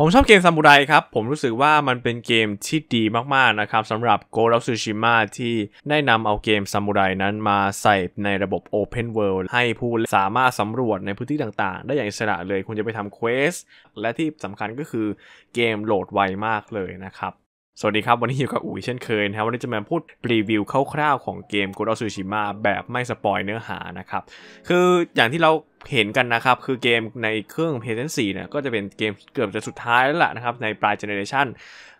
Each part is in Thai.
ผมชอบเกมซามูไรครับ ผมรู้สึกว่ามันเป็นเกมที่ดีมากๆนะครับสำหรับโกลซูชิมะที่ได้นำเอาเกมซามูไรนั้นมาใส่ในระบบ Open World ให้ผู้สามารถสำรวจในพื้นที่ต่างๆ ได้อย่างอิสระเลย คุณจะไปทำเควสและที่สำคัญก็คือเกมโหลดไวมากเลยนะครับสวัสดีครับ วันนี้อยู่กับอุ๋ยเช่นเคยนะครับวันนี้จะมาพูดรีวิวคร่าวๆของเกม Ghost of Tsushima แบบไม่สปอยเนื้อหานะครับ คืออย่างที่เราเห็นกันนะครับคือเกมในเครื่อง p s 4เนี่ยก็จะเป็นเกมเกือบจะสุดท้ายแล้วล่ะนะครับในปลายเจเนอเรชัน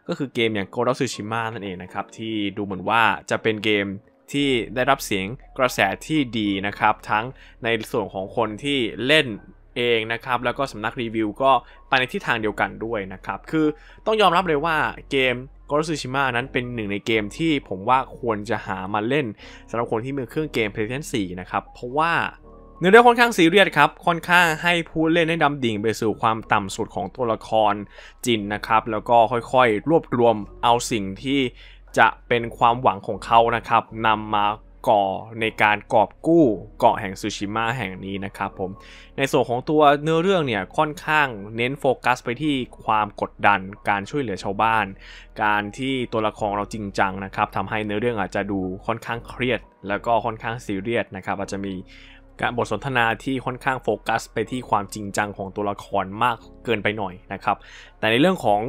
ก็คือเกมอย่าง Ghost of Tsushima นั่นเองนะครับที่ดูเหมือนว่าจะเป็นเกมที่ได้รับเสียงกระแสที่ดีนะครับทั้งในส่วนของคนที่เล่นเองนะครับแล้วก็สำนักรีวิวก็ไปในทิศทางเดียวกันด้วยนะครับคือต้องยอมรับเลยว่าเกมกอร์ซูชิมะนั้นเป็นหนึ่งในเกมที่ผมว่าควรจะหามาเล่นสำหรับคนที่มีเครื่องเกม PlayStation 4 นะครับ เพราะว่า เนื้อเรื่องค่อนข้างซีเรียสครับ ค่อนข้างให้ผู้เล่นได้ดำดิ่งไปสู่ความต่ำสุดของตัวละครจินนะครับ แล้วก็ค่อยๆ รวบรวมเอาสิ่งที่จะเป็นความหวังของเขานะครับนำมาก่อในการกอบกู้เกาะแห่งซูชิมะแห่งนี้นะครับผม ในส่วนของตัวเนื้อเรื่องเนี่ยค่อนข้างเน้นโฟกัสไปที่ความกดดันการช่วยเหลือชาวบ้าน การที่ตัวละครเราจริงจังนะครับทำให้เนื้อเรื่องอาจจะดูค่อนข้างเครียด แล้วก็ค่อนข้างซีเรียสนะครับอาจจะมีการบทสนทนาที่ค่อนข้างโฟกัสไปที่ความจริงจังของตัวละครมากเกินไปหน่อยนะครับแต่ในเรื่องของ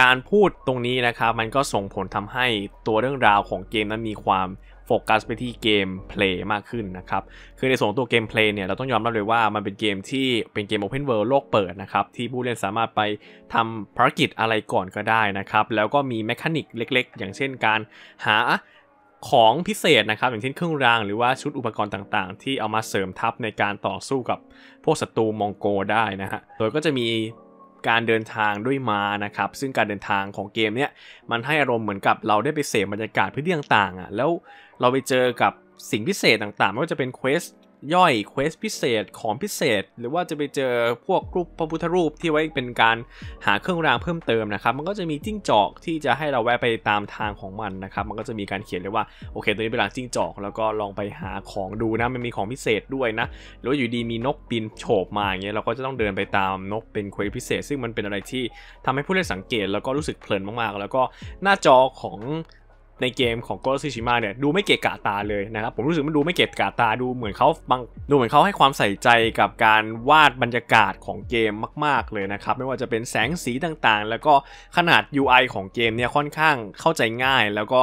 การพูดตรงนี้นะครับมันก็ส่งผลทำให้ตัวเรื่องราวของเกมนั้นมีความโฟกัสไปที่เกมเพลย์มากขึ้นนะครับ คือในส่วนตัวเกมเพลย์เนี่ยเราต้องยอมรับเลยว่ามันเป็นเกมที่เป็นเกม Open World โลกเปิดนะครับที่ผู้เล่นสามารถไปทำภารกิจอะไรก่อนก็ได้นะครับแล้วก็มีแมคานิกเล็กๆ อย่างเช่น การหาของพิเศษนะครับอย่างเช่นเครื่องรางหรือว่าชุดอุปกรณ์ต่างๆที่เอามาเสริมทัพในการต่อสู้กับพวกศัตรูมองโกได้นะฮะโดยก็จะมีการเดินทางด้วยม้านะครับ ซึ่งการเดินทางของเกมเนี้ย มันให้อารมณ์เหมือนกับเราได้ไปเสพบรรยากาศพื้นที่ต่างๆอ่ะแล้วเราไปเจอกับสิ่งพิเศษต่างๆไม่ว่าจะเป็นเควสย่อยเควสพิเศษของพิเศษหรือว่าจะไปเจอพวกรูปพระพุทธรูปที่ไว้เป็นการหาเครื่องรางเพิ่มเติมนะครับมันก็จะมีจิ้งจอกที่จะให้เราแวะไปตามทางของมันนะครับ มันก็จะมีการเขียนเลยว่าโอเคตัวนี้เป็นหลังจิ้งจอก แล้วก็ลองไปหาของดูนะมันมีของพิเศษด้วยนะหรือว่าอยู่ดีมีนกบินโฉบมาอย่างเงี้ยเราก็จะต้องเดินไปตามนกเป็นเควสพิเศษ ซึ่งมันเป็นอะไรที่ทำให้ผู้เล่นสังเกตแล้วก็รู้สึกเพลินมากๆ แล้วก็หน้าจอของในเกมของโกสซิชิมาเนี่ยดูไม่เกะกะตาเลยนะครับผมรู้สึกมันดูไม่เกะกะตาดูเหมือนเขาบางดูเหมือนเขาให้ความใส่ใจกับการวาดบรรยากาศของเกมมากๆเลยนะครับไม่ว่าจะเป็นแสงสีต่างๆ แล้วก็ขนาด UI ของเกมเนี่ยค่อนข้างเข้าใจง่าย แล้วก็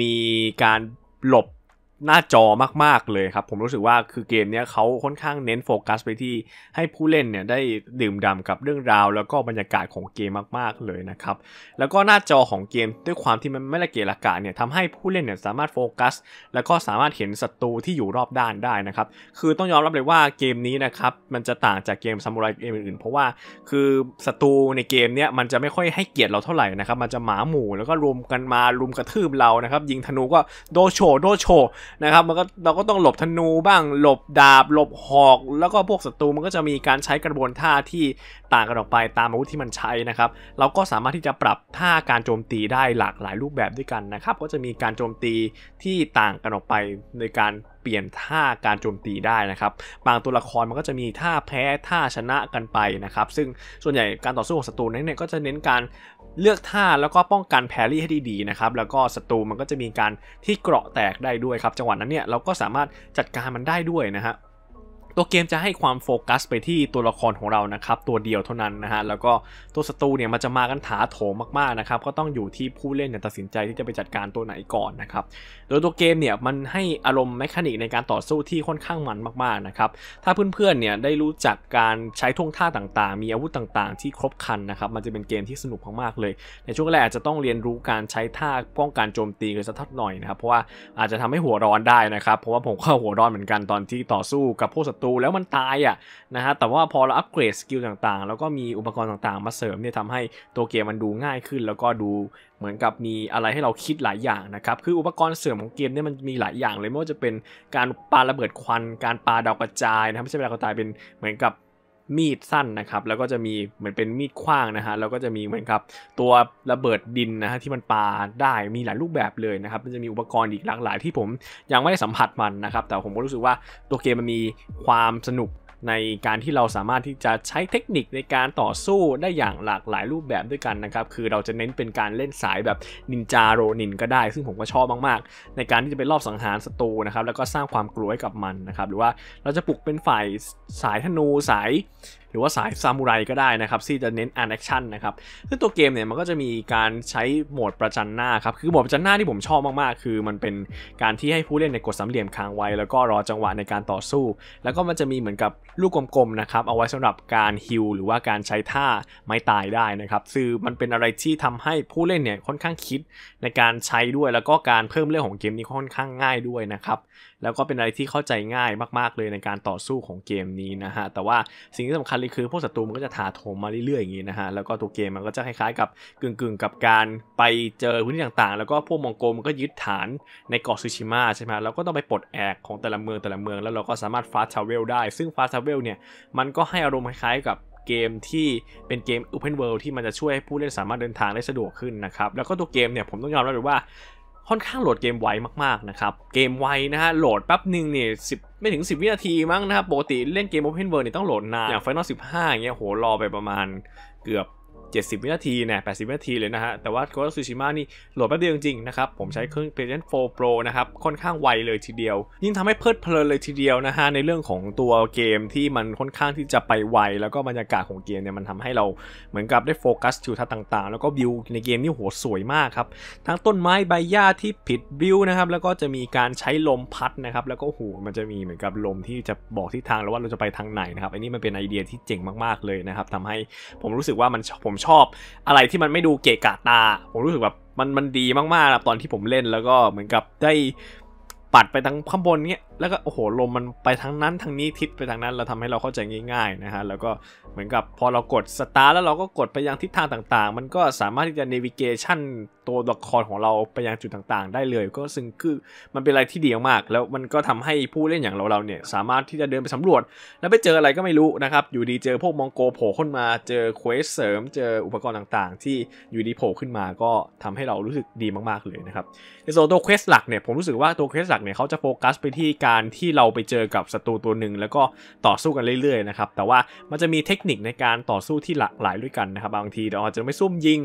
มีการหลบหน้าจอมากๆเลยครับ ผมรู้สึกว่าคือเกมเนี้ยเขาค่อนข้างเน้นโฟกัสไปที่ให้ผู้เล่นเนี่ยได้ดื่มด่ากับเรื่องราวแล้วก็บรรยากาศของเกมมากๆเลยนะครับแล้วก็หน้าจอของเกมด้วยความที่มันไม่ละเกละกะเนี่ยทำให้ผู้เล่นเนี่ยสามารถโฟกัสแล้วก็สามารถเห็นศัตรูที่อยู่รอบด้านได้นะครับคือต้องยอมรับเลยว่าเกมนี้นะครับมันจะต่างจากเกมซามูไรเกมอื่นๆเพราะว่าคือศัตรูในเกมเนี้ยมันจะไม่ค่อยให้เกียรติเราเท่าไหร่นะครับมันจะหมาหมู่ แล้วก็รวมกันมารุมกระทืบเรานะครับยิงธนูก็โดโชโดโชนะครับมันก็เราก็ต้องหลบธนูบ้างหลบดาบ หลบหอก แล้วก็พวกศัตรูมันก็จะมีการใช้กระบวนท่าที่ต่างกันออกไปตามอาวุธที่มันใช้นะครับ เราก็สามารถที่จะปรับท่าการโจมตีได้หลากหลายรูปแบบด้วยกันนะครับ ก็จะมีการโจมตีที่ต่างกันออกไปในการปลี่ยนท่าการโจมตีได้นะครับ บางตัวละครมันก็จะมีท่าแพ้ท่าชนะกันไปนะครับ ซึ่งส่วนใหญ่การต่อสู้ของศัตรูนันเนี่ยก็จะเน้นการเลือกท่าแล้วก็ป้องกันแพรี่ให้ดีๆนะครับ แล้วก็ศัตรูมันก็จะมีการที่เกราะแตกได้ด้วยครับ จังหวะนั้นเนี่ยเราก็สามารถจัดการมันได้ด้วยนะฮะตัวเกมจะให้ความโฟกัสไปที่ตัวละครของเรานะครับตัวเดียวเท่านั้นนะฮะแล้วก็ตัวศัตรูเนี่ยมันจะมากันถาโถมมากๆนะครับก็ต้องอยู่ที่ผู้เล่นนตัดสินใจที่จะไปจัดการตัวไหนก่อนนะครับโดยตัวเกมเนี่ยมันให้อารมณ์แมคานิกในการต่อสู้ที่ค่อนข้างมันมากๆนะครับถ้าเพื่อนๆเนี่ยได้รู้จักการใช้ท่วงท่าต่างๆ มีอาวุธต่างๆ ที่ครบคันนะครับมันจะเป็นเกมที่สนุกมากๆเลย ในช่วงแรกอาจจะต้องเรียนรู้การใช้ท่าป้องกันโจมตีกันสักทัหน่อยนะครับเพราะว่าอาจจะทำให้หัวร้อนได้นะครับ เพราะว่าผมก็หัวร้อนเหมือนกันตอนที่ต่อสู้กับพวกศัตรููแล้วมันตายอ่ะนะฮะ แต่ว่าพอเราอัปเกรดสกิลต่าง ๆ แล้วก็มีอุปกรณ์ต่างๆ มาเสริมเนี่ยทำให้ตัวเกมมันดูง่ายขึ้น แล้วก็ดูเหมือนกับมีอะไรให้เราคิดหลายอย่างนะครับ คืออุปกรณ์เสริมของเกมเนี่ยมันมีหลายอย่างเลย ไม่ว่าจะเป็นการปาระเบิดควัน การปาดาวกระจายนะครับไม่ใช่ดาวกระจายเป็นเหมือนกับมีดสั้นนะครับแล้วก็จะมีเหมือนเป็นมีดขว้างนะฮะแล้วก็จะมีเหมือนกับตัวระเบิดดินนะฮะที่มันปาได้มีหลายรูปแบบเลยนะครับมันจะมีอุปกรณ์อีกหลากหลายที่ผมยังไม่ได้สัมผัสมันนะครับแต่ผมก็รู้สึกว่าตัวเกมมันมีความสนุกในการที่เราสามารถที่จะใช้เทคนิคในการต่อสู้ได้อย่างหลากหลายรูปแบบด้วยกันนะครับ คือเราจะเน้นเป็นการเล่นสายแบบนินจาโรนิน ก็ได้ ซึ่งผมก็ชอบมากๆ ในการที่จะไปรอบสังหารศัตรูนะครับแล้วก็สร้างความกลัวให้กับมันนะครับหรือว่าเราจะปลุกเป็นฝ่ายสายธนูสาย หรือว่าสายซามูไรก็ได้นะครับที่จะเน้นแอนแอคชั่นนะครับซึ่งตัวเกมเนี่ยมันก็จะมีการใช้โหมดประจันหน้าครับคือโหมดประจันหน้าที่ผมชอบมากๆ คือมันเป็นการที่ให้ผู้เล่นในกดสามเหลี่ยมค้างไว้แล้วก็รอจังหวะในการต่อสู้ แล้วก็มันจะมีเหมือนกับลูกกลมๆ นะครับ เอาไว้สำหรับการฮิลหรือว่าการใช้ท่าไม้ตายได้นะครับ ซึ่งมันเป็นอะไรที่ทำให้ผู้เล่นเนี่ยค่อนข้างคิดในการใช้ด้วยแล้วก็การเพิ่มเรื่องของเกมนี้ค่อนข้างง่ายด้วยนะครับแล้วก็เป็นอะไรที่เข้าใจง่ายมาก ๆ เลยในการต่อสู้ของเกมนี้นะฮะ แต่ว่าสิ่งที่สำคัญเลยคือพวกศัตรูมันก็จะถาโถมมาเรื่อยๆอย่างนี้นะฮะ แล้วก็ตัวเกมมันก็จะคล้ายๆกับกึ่งๆกับการไปเจอพื้นที่ต่าง ๆ แล้วก็พวกมองโกมันก็ยึดฐานในเกาะซูชิมะใช่ไหมแล้วก็ต้องไปปลดแอกของแต่ละเมืองแต่ละเมือง แล้วเราก็สามารถฟาสทาาเวลได้ ซึ่งฟาสทาาเวลเนี่ยมันก็ให้อารมณ์คล้ายๆกับเกมที่เป็นเกม Open World ที่มันจะช่วยให้ผู้เล่นสามารถเดินทางได้สะดวกขึ้นนะครับ แล้วก็ตัวเกมเนี่ยผมต้องยอมรับเลยว่าค่อนข้างโหลดเกมไวมากๆนะครับ เกมไวนะฮะโหลดแป๊บหนึ่งเนี่ยสิไม่ถึง 10 วินาทีมั้งนะครับปกติเล่นเกม Open World เนี่ยต้องโหลดนานอย่าง Final 15อย่างเงี้ยโหรอไปประมาณเกือบ70 วินาทีเนี่ย 80 วินาทีเลยนะฮะ แต่ว่าโครซูชิมะนี่โหลดแป๊บเดียวจริงๆนะครับ ผมใช้เครื่อง PlayStation 4 Pro นะครับ ค่อนข้างไวเลยทีเดียว ยิ่งทำให้เพลิดเพลินเลยทีเดียวนะฮะ ในเรื่องของตัวเกมที่มันค่อนข้างที่จะไปไว แล้วก็บรรยากาศของเกมเนี่ย มันทำให้เราเหมือนกับได้โฟกัสทิวทัศน์ต่างๆ แล้วก็วิวในเกมนี่โหสวยมากครับทั้งต้นไม้ใบหญ้าที่ผิดวิวนะครับแล้วก็จะมีการใช้ลมพัดนะครับแล้วก็โหมันจะมีเหมือนกับลมที่จะบอกทิศทางแล้วว่าเราจะไปทางไหนนะครับอันนี้มันเป็นไอเดียที่เจ๋งมากๆเลยนะครับทำให้ผมรู้สึกว่ามันผมชอบอะไรที่มันไม่ดูเกะกะตา ผมรู้สึกแบบมันมันดีมากๆครับตอนที่ผมเล่นแล้วก็เหมือนกับได้ปัดไปทั้งข้างบนเนี้ยแล้วก็โอ้โหลมมันไปทางนั้นทางนี้ทิศไปทางนั้นเราทำให้เราเข้าใจง่ายๆนะฮะแล้วก็เหมือนกับพอเรากดสตาร์แล้วเราก็กดไปยังทิศทางต่างๆ มันก็สามารถที่จะเนวิเกชันตัวละครของเราไปยังจุดต่างๆ ได้เลยก็ซึ่งคือมันเป็นอะไรที่ดีมาก แล้วมันก็ทำให้ผู้เล่นอย่างเราเราเนี่ยสามารถที่จะเดินไปสำรวจ แล้วไปเจออะไรก็ไม่รู้นะครับ อยู่ดีเจอพวกมองโกโผล่ขึ้นมาเจอเควสเสริมเจออุปกรณ์ต่างๆ ที่อยู่ดีโผล่ขึ้นมาก็ทำให้เรารู้สึกดีมากๆเลยนะครับในส่วนตัวเควสหลักเนี่ยผมรู้สึกว่าตัวเควสหลักเนี่ยเขาจะโฟกัสไปที่การที่เราไปเจอกับศัตรูตัวหนึ่งแล้วก็ต่อสู้กันเรื่อยๆนะครับแต่ว่ามันจะมีเทคนิคในการต่อสู้ที่หลากหลายด้วยกันนะครับบางทีเราอาจจะไม่ซุ่มยิง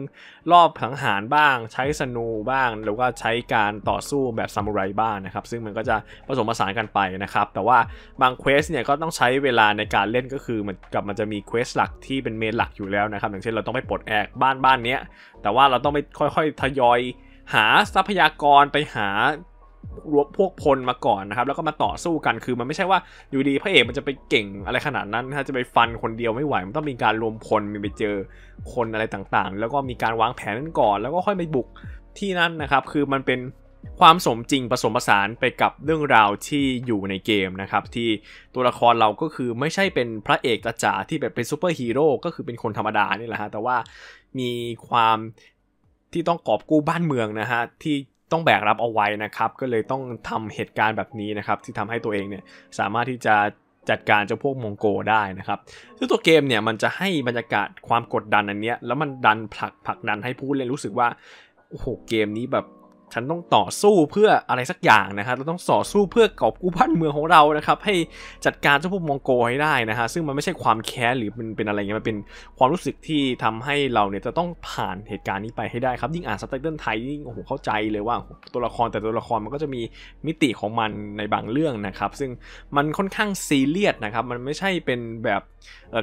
รอบขังหารบ้างใช้สนูบ้างแล้วก็ใช้การต่อสู้แบบซามูไรบ้างนะครับซึ่งมันก็จะผสมผสานกันไปนะครับแต่ว่าบางเควสเนี่ยก็ต้องใช้เวลาในการเล่นก็คือมันกับมันจะมีเควสหลักที่เป็นเมนหลักอยู่แล้วนะครับอย่างเช่นเราต้องไปปลดแอกบ้านบ้านเนี้ยแต่ว่าเราต้องไปค่อยๆ ทยอยหาทรัพยากรไปหารวบพวกพลมาก่อนนะครับแล้วก็มาต่อสู้กันคือมันไม่ใช่ว่าอยู่ดีพระเอกมันจะไปเก่งอะไรขนาดนั้นนะจะไปฟันคนเดียวไม่ไหว มันต้องมีการรวมพลมีไปเจอคนอะไรต่างๆ แล้วก็มีการวางแผนนั้นก่อนแล้วก็ค่อยไปบุกที่นั่นนะครับ คือมันเป็นความสมจริงผสมผสานไปกับเรื่องราวที่อยู่ในเกมนะครับที่ตัวละครเราก็คือไม่ใช่เป็นพระเอกจ๋าที่แบบเป็นซูเปอร์ฮีโร่ก็คือเป็นคนธรรมดานี่แหละฮะแต่ว่ามีความที่ต้องกอบกู้บ้านเมืองนะฮะที่ต้องแบกรับเอาไว้นะครับ ก็เลยต้องทำเหตุการณ์แบบนี้นะครับที่ทำให้ตัวเองเนี่ยสามารถที่จะจัดการเจ้าพวกมองโกได้นะครับซึ่งตัวเกมเนี่ยมันจะให้บรรยากาศความกดดันอันเนี้ยแล้วมันดันผลักผลักดันให้ผู้เล่นรู้สึกว่าโอ้โหเกมนี้แบบฉันต้องต่อสู้เพื่ออะไรสักอย่างนะครับเราต้องต่อสู้เพื่อกอบกู้บ้านเมืองของเรานะครับให้จัดการเจ้าพวกมองโกให้ได้นะฮะซึ่งมันไม่ใช่ความแค้นหรือมันเป็นอะไรเงี้ยมันเป็นความรู้สึกที่ทำให้เราเนี่ยจะต้องผ่านเหตุการณ์นี้ไปให้ได้ครับยิ่งอ่านซับไตเติลไทยยิ่งโอ้โหเข้าใจเลยว่าตัวละครแต่ตัวละครมันก็จะมีมิติของมันในบางเรื่องนะครับ ซึ่งมันค่อนข้างซีเรียสนะครับมันไม่ใช่เป็นแบบ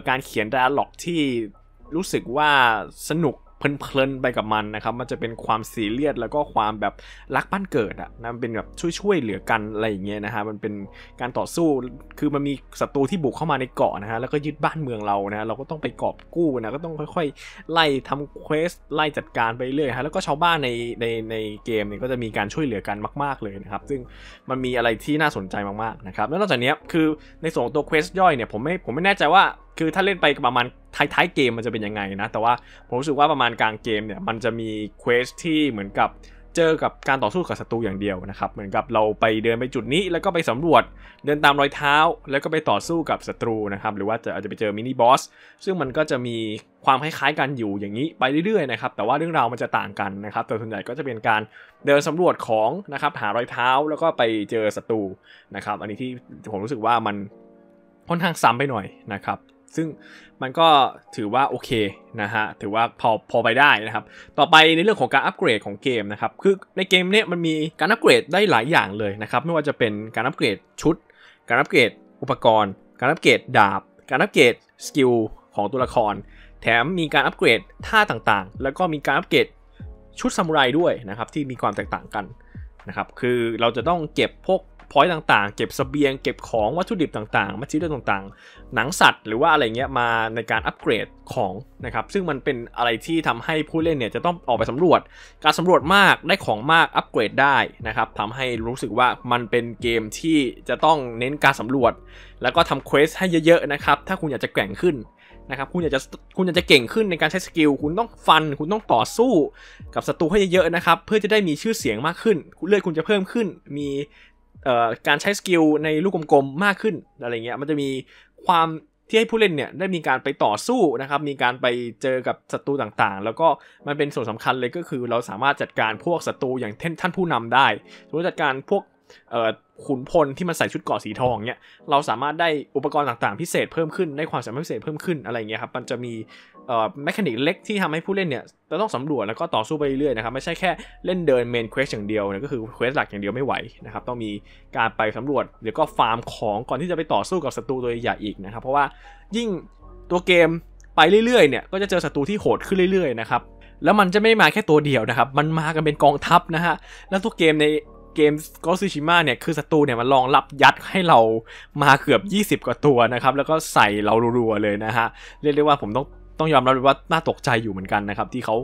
การเขียนดาร์ล็อกที่รู้สึกว่าสนุกเพลินๆไปกับมันนะครับ มันจะเป็นความซีเรียสแล้วก็ความแบบรักบ้านเกิดอะนะ มันเป็นแบบช่วยๆเหลือกันอะไรอย่างเงี้ยนะฮะ มันเป็นการต่อสู้ คือมันมีศัตรูที่บุกเข้ามาในเกาะนะฮะ แล้วก็ยึดบ้านเมืองเรานะเราก็ต้องไปกอบกู้นะ ก็ต้องค่อยๆ ไล่ทำเควสไล่จัดการไปเรื่อยฮะ แล้วก็ชาวบ้านในในในเกมเนี่ยก็จะมีการช่วยเหลือกันมากๆเลยนะครับ ซึ่งมันมีอะไรที่น่าสนใจมากๆนะครับ แล้วนอกจากนี้คือในส่วนตัวเควสย่อยเนี่ยผมไม่ผมไม่แน่ใจว่าคือถ้าเล่นไปประมาณท้ายๆเกมมันจะเป็นยังไงนะแต่ว่าผมรู้สึกว่าประมาณกลางเกมเนี่ยมันจะมีเควสที่เหมือนกับเจอกับการต่อสู้กับศัตรูอย่างเดียวนะครับ เหมือนกับเราไปเดินไปจุดนี้ แล้วก็ไปสำรวจเดินตามรอยเท้า แล้วก็ไปต่อสู้กับศัตรูนะครับหรือว่าจะอาจจะไปเจอมินิบอสซึ่งมันก็จะมีความคล้ายๆกันอยู่อย่างนี้ไปเรื่อยๆนะครับแต่ว่าเรื่องราวมันจะต่างกันนะครับแต่ส่วนใหญ่ก็จะเป็นการเดินสำรวจของนะครับหารอยเท้า แล้วก็ไปเจอศัตรูนะครับ อันนี้ที่ผมรู้สึกว่ามันค่อนข้างซ้ำไปหน่อยนะครับซึ่งมันก็ถือว่าโอเคนะฮะ ถือว่าพอพอไปได้นะครับ ต่อไปในเรื่องของการอัปเกรดของเกมนะครับ คือในเกมเนี้ยมันมีการอัปเกรดได้หลายอย่างเลยนะครับ ไม่ว่าจะเป็นการอัปเกรดชุด การอัปเกรดอุปกรณ์ การอัปเกรดดาบ การอัปเกรดสกิลของตัวละคร แถมมีการอัปเกรดท่าต่างๆ แล้วก็มีการอัปเกรดชุดซามูไรด้วยนะครับที่มีความแตกต่างกันนะครับคือเราจะต้องเก็บพวกพอยต์ต่างๆ เก็บสเสบียงเก็บของวัตถุดิบต่างๆ มาชิเด้วยต่าง ๆ หนังสัตว์หรือว่าอะไรเงี้ยมาในการอัปเกรดของนะครับ ซึ่งมันเป็นอะไรที่ทำให้ผู้เล่นเนี่ยจะต้องออกไปสำรวจ การสำรวจมากได้ของมากอัปเกรดได้นะครับทำให้รู้สึกว่ามันเป็นเกมที่จะต้องเน้นการสำรวจ แล้วก็ทำเควสให้เยอะๆนะครับ ถ้าคุณอยากจะแกร่งขึ้นนะครับ คุณอยากจะคุณอยากจะเก่งขึ้นในการใช้สกิลคุณต้องฟันคุณต้องต่อสู้กับศัตรูให้เยอะๆนะครับ เพื่อจะได้มีชื่อเสียงมากขึ้น เลือดคุณจะเพิ่มขึ้นมีการใช้สกิลในลูกกลมๆมากขึ้นอะไรเงี้ยมันจะมีความที่ให้ผู้เล่นเนี่ยได้มีการไปต่อสู้นะครับมีการไปเจอกับศัตรูต่างๆ แล้วก็มันเป็นส่วนสำคัญเลยก็คือเราสามารถจัดการพวกศัตรูอย่างท่านผู้นำได้สมมติจัดการพวกขุนพลที่มันใส่ชุดเกาะสีทองเนี่ยเราสามารถได้อุปกรณ์ต่างๆ พิเศษเพิ่มขึ้นได้ความสามารถพิเศษเพิ่มขึ้นอะไรเงี้ยครับมันจะมีเอ่อแมคานิกเล็กที่ทำให้ผู้เล่นเนี่ยจะต้องสำรวจแล้วก็ต่อสู้ไปเรื่อยๆนะครับไม่ใช่แค่เล่นเดินเมนเควสอย่างเดียวเนี่ยก็คือเควสหลักอย่างเดียวไม่ไหวนะครับต้องมีการไปสำรวจหรือก็ฟาร์มของก่อนที่จะไปต่อสู้กับศัตรูตัวใหญ่อีกนะครับเพราะว่ายิ่งตัวเกมไปเรื่อยๆเนี่ยก็จะเจอศัตรูที่โหดขึ้นเรื่อยๆนะครับแล้วมันจะไม่มาแค่ตัวเดียวนะครับมันมากันเป็นกองทัพนะฮะแล้วตัวเกมในเกมกอซิชิมะเนี่ยคือศัตรูเนี่ยมันลองรับยัดให้เรามาเกือบ20กว่าตัวนะครับแล้วก็ใส่เรารัวๆเลยนะฮะเรียกได้ว่าผมต้องต้องยอมรับเลยว่าน่าตกใจอยู่เหมือนกันนะครับที่เขา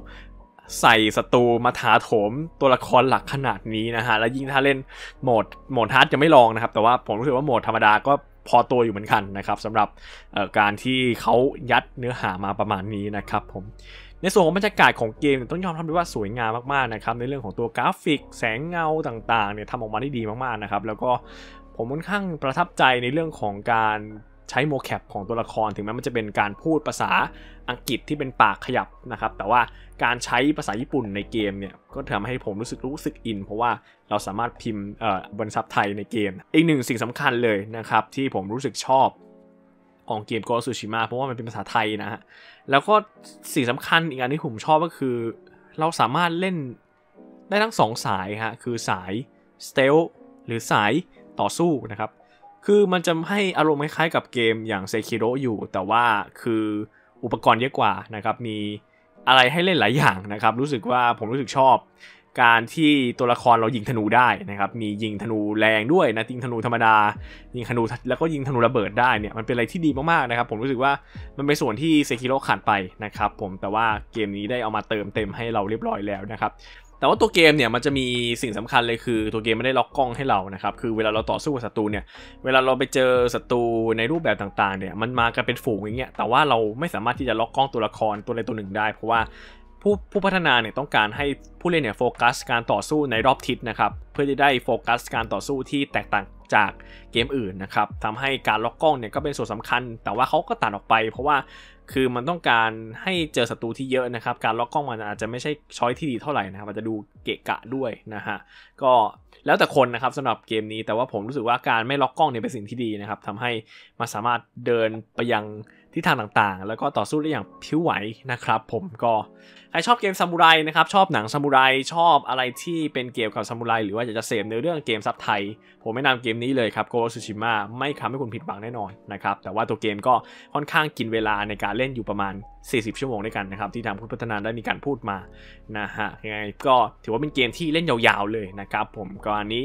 ใส่ศัตรูมาถาโถม ตัวละครหลักขนาดนี้นะฮะและยิ่งถ้าเล่นโหมดโหมดฮาร์ดจะไม่ลองนะครับแต่ว่าผมรู้สึกว่าโหมดธรรมดาก็พอตัวอยู่เหมือนกันนะครับสำหรับการที่เขายัดเนื้อหามาประมาณนี้นะครับผมในส่วนของบรรยากาศของเกมต้องยอมรับเลยว่าสวยงามมากๆนะครับในเรื่องของตัวกราฟิก แสงเงาต่างๆเนี่ยทำออกมาได้ดีมากๆนะครับแล้วก็ผมค่อนข้างประทับใจในเรื่องของการใช้โมแคปของตัวละครถึงแม้มันจะเป็นการพูดภาษาอังกฤษที่เป็นปากขยับนะครับ แต่ว่าการใช้ภาษาญี่ปุ่นในเกมเนี่ย ก็ทำให้ผมรู้สึกรู้สึกอินเพราะว่าเราสามารถพิมพ์บนซับไทยในเกม อีกหนึ่งสิ่งสำคัญเลยนะครับที่ผมรู้สึกชอบของเกมโกสุชิมาเพราะว่ามันเป็นภาษาไทยนะฮะแล้วก็สิ่งสำคัญอีกอันที่ผมชอบก็คือเราสามารถเล่นได้ทั้ง2สายฮะคือสายสเตลหรือสายต่อสู้นะครับคือมันจะให้อารมณ์คล้ายๆกับเกมอย่างเซคิโรอยู่แต่ว่าคืออุปกรณ์เยอะกว่านะครับมีอะไรให้เล่นหลายอย่างนะครับ รู้สึกว่าผมรู้สึกชอบการที่ตัวละครเรายิงธนูได้นะครับมียิงธนูแรงด้วยนะยิงธนูธรรมดา ยิงธนูแล้วก็ยิงธนูระเบิดได้เนี่ยมันเป็นอะไรที่ดีมากๆนะครับผมรู้สึกว่ามันเป็นส่วนที่เซคิโรขาดไปนะครับผมแต่ว่าเกมนี้ได้เอามาเติมเต็มให้เราเรียบร้อยแล้วนะครับแต่ว่าตัวเกมเนี่ยมันจะมีสิ่งสำคัญเลยคือตัวเกมไม่ได้ล็อกกล้องให้เรานะครับคือเวลาเราต่อสู้กับศัตรูเนี่ยเวลาเราไปเจอศัตรูในรูปแบบต่างๆเนี่ยมันมากันเป็นฝูงอย่างเงี้ยแต่ว่าเราไม่สามารถที่จะล็อกกล้องตัวละครตัวใดตัวหนึ่งได้ เพราะว่าผู้ผู้พัฒนาเนี่ยต้องการให้ผู้เล่นเนี่ยโฟกัสการต่อสู้ในรอบทิศนะครับเพื่อจะได้โฟกัสการต่อสู้ที่แตกต่างจากเกมอื่นนะครับทำให้การล็อกกล้องเนี่ยก็เป็นส่วนสำคัญแต่ว่าเขาก็ตัดออกไป เพราะว่าคือมันต้องการให้เจอศัตรูที่เยอะนะครับ การล็อกกล้องมันอาจจะไม่ใช่ช้อยที่ดีเท่าไหร่นะครับอาจจะดูเกะกะด้วยนะฮะก็แล้วแต่คนนะครับสำหรับเกมนี้ แต่ว่าผมรู้สึกว่าการไม่ล็อกกล้องเนี่ยเป็นสิ่งที่ดีนะครับทำให้มันสามารถเดินไปยังทิศทางต่างๆ แล้วก็ต่อสู้ได้อย่างผิวไหวนะครับผมก็ใครชอบเกมซามูไรนะครับชอบหนังซามูไร ชอบอะไรที่เป็นเกี่ยวกับซามูไรหรือว่าอยากจะเสพในเรื่องเกมซับไทยผมแนะนำเกมนี้เลยครับโกซูชิมะไม่ทำให้คุณผิดหวังแน่นอนนะครับแต่ว่าตัวเกมก็ค่อนข้างกินเวลาในการเล่นอยู่ประมาณ40ชั่วโมงด้วยกันนะครับที่ทางผู้พัฒนาได้มีการพูดมานะฮะยังไงก็ถือว่าเป็นเกมที่เล่นยาว ๆเลยนะครับผมก็อันนี้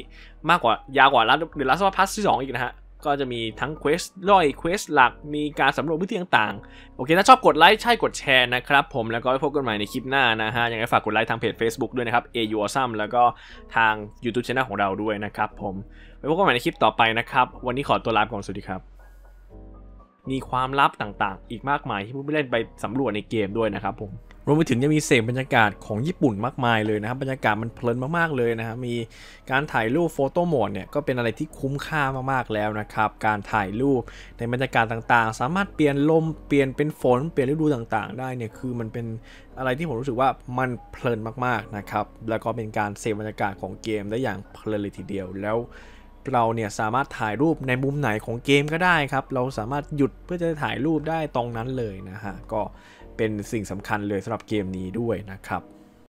มากกว่ายาวกว่าลัสเดลัสวาพัสที่สองอีกนะฮะก็จะมีทั้งเควสย่อยเควสหลักมีการสำรวจพื้นที่ต่างๆโอเค ถ้าชอบกดไลค์ใช่กดแชร์นะครับผมแล้วก็พบกันใหม่ในคลิปหน้านะฮะยังไงฝากกดไลค์ทางเพจ Facebook ด้วยนะครับ a u awesome แล้วก็ทาง YouTube Channel ของเราด้วยนะครับผมไว้พบกันใหม่ในคลิปต่อไปนะครับ วันนี้ขอตัวลาไปก่อนสวัสดีครับ มีความลับต่างๆ อีกมากมายที่ผู้เล่นไปสำรวจในเกมด้วยนะครับผมรวมไปถึงยังมีเสียงบรรยากาศของญี่ปุ่นมากมาย เลยนะครับบรรยากาศมันเพลินมากๆเลยนะครับมีการถ่ายรูปโฟโต้โหมดเนี่ยก็เป็นอะไรที่คุ้มค่ามากๆแล้วนะครับ การถ่ายรูปในบรรยากาศต่างๆ สามารถเปลี่ยนลมเปลี่ยนเป็นฝนเปลี่ยนฤดูต่างๆ ได้เนี่ยคือมันเป็นอะไรที่ผมรู้สึกว่ามันเพลินมากๆนะครับแล้วก็เป็นการเสพบรรยากาศของเกมได้อย่างเพลินเลยทีเดียวแล้วเราเนี่ยสามารถถ่ายรูปในมุมไหนของเกมก็ได้ครับเราสามารถหยุดเพื่อจะถ่ายรูปได้ตรงนั้นเลยนะฮะก็เป็นสิ่งสำคัญเลยสำหรับเกมนี้ด้วยนะครับ